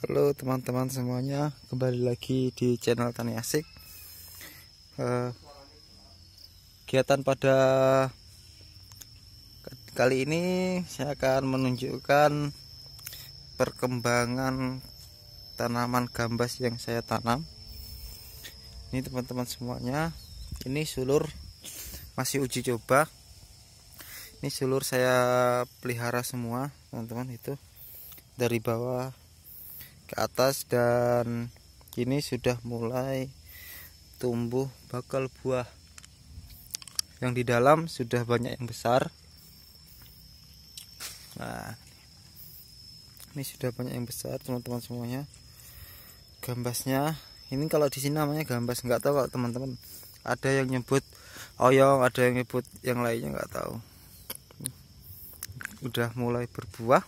Halo teman-teman semuanya, kembali lagi di channel Tani Asik. Eh, kegiatan pada kali ini saya akan menunjukkan perkembangan tanaman gambas yang saya tanam. Ini teman-teman semuanya, ini sulur masih uji coba. Ini sulur saya pelihara semua, teman-teman itu dari bawah ke atas dan kini sudah mulai tumbuh bakal buah yang di dalam sudah banyak yang besar nah ini sudah banyak yang besar teman-teman semuanya gambasnya ini kalau di sini namanya gambas nggak tahu kalau teman-teman ada yang nyebut oyong ada yang nyebut yang lainnya nggak tahu udah mulai berbuah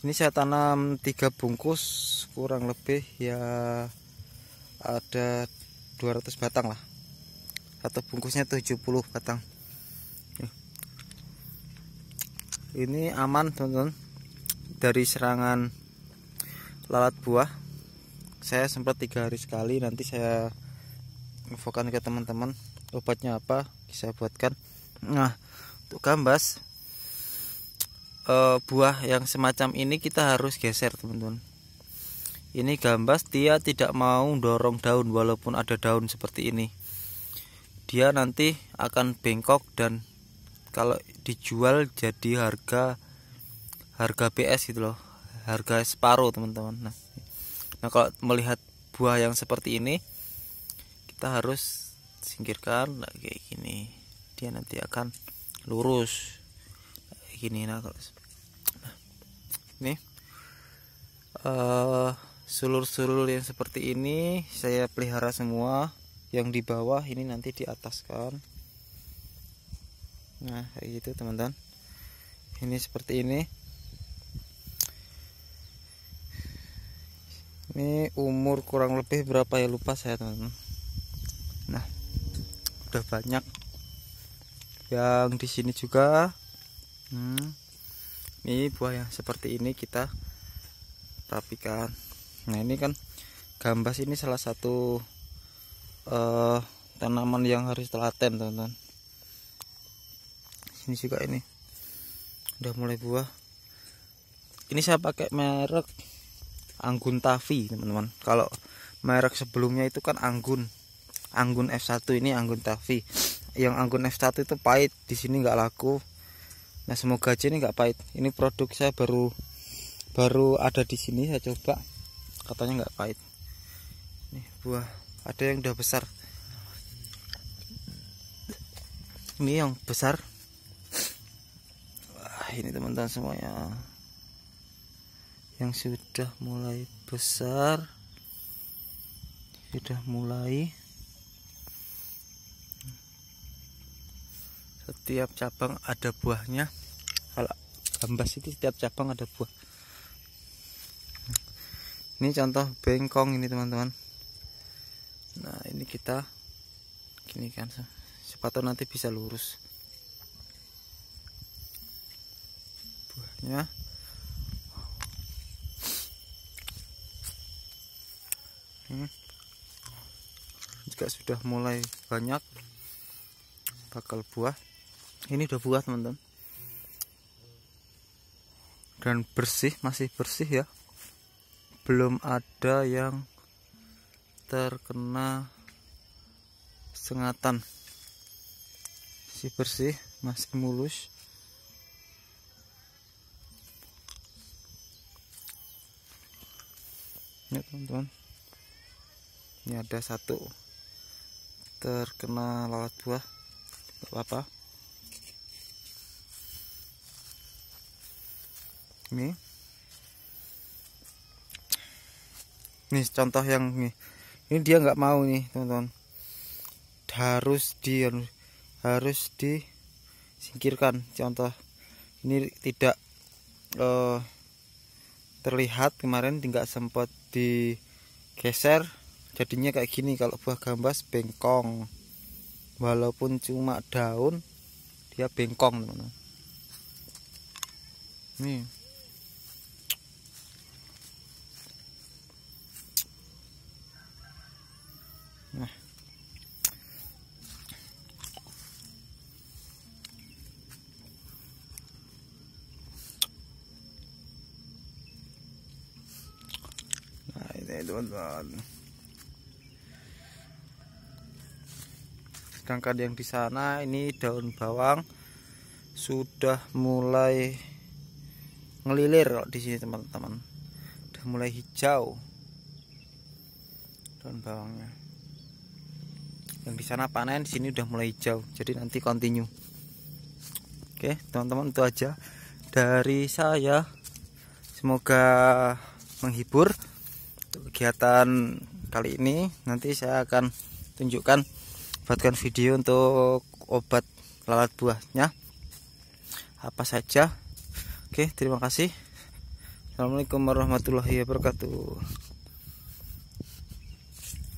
ini saya tanam tiga bungkus kurang lebih ya ada 200 batang lah atau bungkusnya 70 batang ini aman teman-teman dari serangan lalat buah saya sempat tiga hari sekali nanti saya infokan ke teman-teman obatnya apa bisa buatkan nah untuk gambas e, buah yang semacam ini kita harus geser teman-teman ini gambas dia tidak mau dorong daun walaupun ada daun seperti ini dia nanti akan bengkok dan kalau dijual jadi harga harga PS gitu loh harga separuh teman-teman nah, nah kalau melihat buah yang seperti ini kita harus singkirkan nah, kayak gini dia nanti akan lurus kayak gini nah kalau nih eh, sulur-sulur uh, sulur -sulur yang seperti ini saya pelihara semua yang di bawah ini nanti di atas kan nah kayak gitu teman-teman ini seperti ini ini umur kurang lebih berapa ya lupa saya teman-teman nah udah banyak yang di sini juga hmm ini buah yang seperti ini kita rapikan nah ini kan gambas ini salah satu uh, tanaman yang harus telaten teman-teman ini juga ini udah mulai buah ini saya pakai merek anggun tavi teman-teman kalau merek sebelumnya itu kan anggun anggun F1 ini anggun tavi yang anggun F1 itu pahit di sini nggak laku nah semoga aja ini nggak pahit ini produk saya baru baru ada di sini saya coba katanya nggak pahit nih buah ada yang udah besar ini yang besar Wah, ini teman-teman semuanya yang sudah mulai besar sudah mulai setiap cabang ada buahnya kalau gambas itu setiap cabang ada buah ini contoh bengkong ini teman-teman nah ini kita gini kan sepatu nanti bisa lurus buahnya hmm. juga sudah mulai banyak bakal buah ini udah buah teman-teman dan bersih masih bersih ya belum ada yang terkena sengatan masih bersih masih mulus ya teman-teman ini ada satu terkena lalat buah apa-apa ini nih contoh yang nih ini dia nggak mau nih teman-teman harus di harus disingkirkan contoh ini tidak uh, terlihat kemarin tidak sempat digeser jadinya kayak gini kalau buah gambas bengkong walaupun cuma daun dia bengkong teman-teman nih teman-teman sedangkan yang di sana ini daun bawang sudah mulai ngelilir di sini teman-teman sudah mulai hijau daun bawangnya yang di sana panen di sini udah mulai hijau jadi nanti continue oke teman-teman itu aja dari saya semoga menghibur untuk kegiatan kali ini nanti saya akan tunjukkan buatkan video untuk obat lalat buahnya apa saja oke terima kasih assalamualaikum warahmatullahi wabarakatuh